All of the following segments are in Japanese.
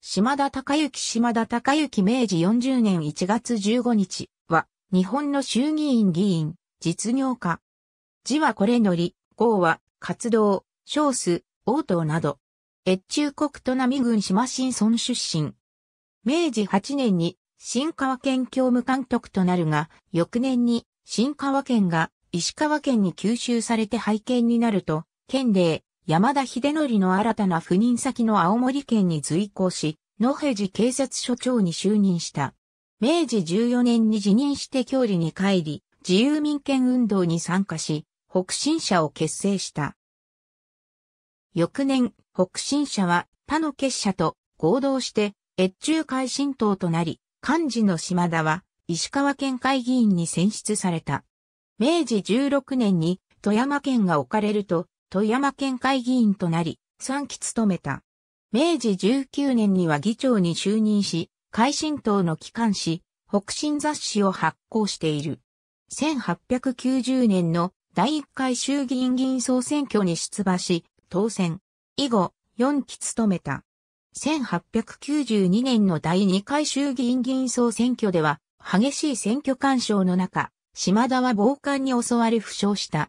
島田隆之島田隆之明治40年1月15日は、日本の衆議院議員、実業家。字はこれのり、号は、活動、少数、応答など。越中国都並郡島新村出身。明治8年に、新川県教務監督となるが、翌年に、新川県が、石川県に吸収されて廃県になると、県令、山田秀則の新たな赴任先の青森県に随行し、野辺寺警察署長に就任した。明治14年に辞任して郷里に帰り、自由民権運動に参加し、北進社を結成した。翌年、北進社は他の結社と合同して、越中会新党となり、幹事の島田は石川県会議員に選出された。明治16年に富山県が置かれると、富山県会議員となり、3期務めた。明治19年には議長に就任し、改新党の機関誌、北進雑誌を発行している。1890年の第1回衆議院議員総選挙に出馬し、当選。以後、4期務めた。1892年の第2回衆議院議員総選挙では、激しい選挙干渉の中、島田は暴漢に襲われ負傷した。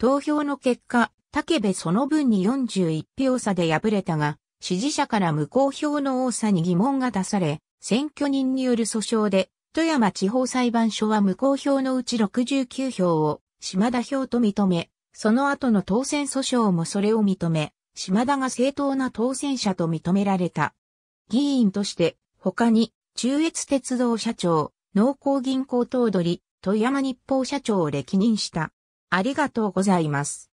投票の結果、武部その分に41票差で敗れたが、支持者から無効票の多さに疑問が出され、選挙人による訴訟で、富山地方裁判所は無効票のうち69票を島田票と認め、その後の当選訴訟もそれを認め、島田が正当な当選者と認められた。議員として、他に、中越鉄道社長、農工銀行頭取、富山日報社長を歴任した。ありがとうございます。